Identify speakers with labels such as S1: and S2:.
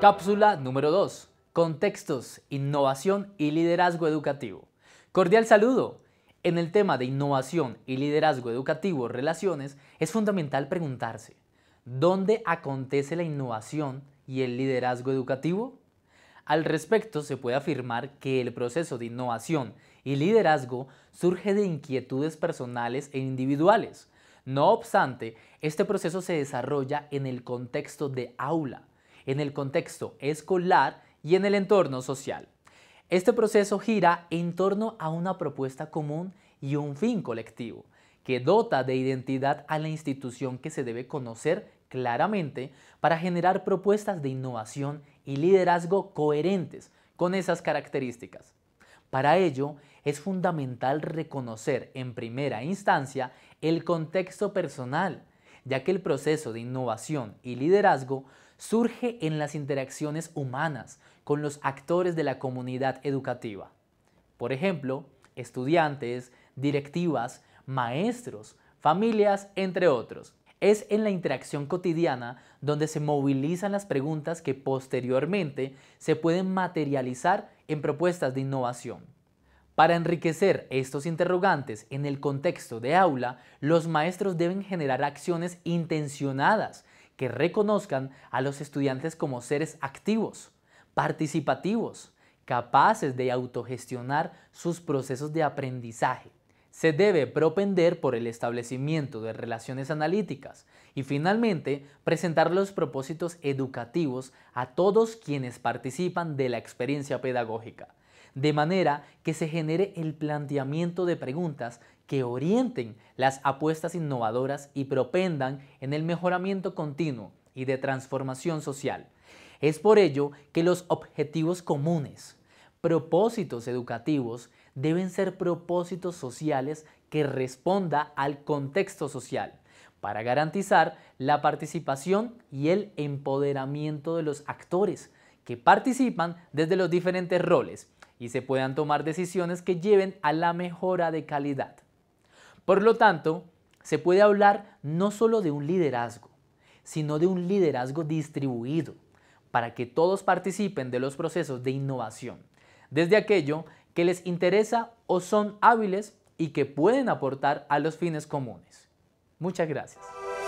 S1: Cápsula número 2. Contextos, innovación y liderazgo educativo. Cordial saludo. En el tema de innovación y liderazgo educativo, relaciones, es fundamental preguntarse, ¿dónde acontece la innovación y el liderazgo educativo? Al respecto, se puede afirmar que el proceso de innovación y liderazgo surge de inquietudes personales e individuales. No obstante, este proceso se desarrolla en el contexto de aula, en el contexto escolar y en el entorno social. Este proceso gira en torno a una propuesta común y un fin colectivo, que dota de identidad a la institución que se debe conocer claramente para generar propuestas de innovación y liderazgo coherentes con esas características. Para ello, es fundamental reconocer en primera instancia el contexto personal, ya que el proceso de innovación y liderazgo surge en las interacciones humanas con los actores de la comunidad educativa. Por ejemplo, estudiantes, directivas, maestros, familias, entre otros. Es en la interacción cotidiana donde se movilizan las preguntas que posteriormente se pueden materializar en propuestas de innovación. Para enriquecer estos interrogantes en el contexto de aula, los maestros deben generar acciones intencionadas que reconozcan a los estudiantes como seres activos, participativos, capaces de autogestionar sus procesos de aprendizaje. Se debe propender por el establecimiento de relaciones analíticas y finalmente presentar los propósitos educativos a todos quienes participan de la experiencia pedagógica de manera que se genere el planteamiento de preguntas que orienten las apuestas innovadoras y propendan en el mejoramiento continuo y de transformación social. Es por ello que los objetivos comunes, propósitos educativos, deben ser propósitos sociales que responda al contexto social para garantizar la participación y el empoderamiento de los actores que participan desde los diferentes roles y se puedan tomar decisiones que lleven a la mejora de calidad. Por lo tanto, se puede hablar no solo de un liderazgo, sino de un liderazgo distribuido, para que todos participen de los procesos de innovación, desde aquello que les interesa o son hábiles y que pueden aportar a los fines comunes. Muchas gracias.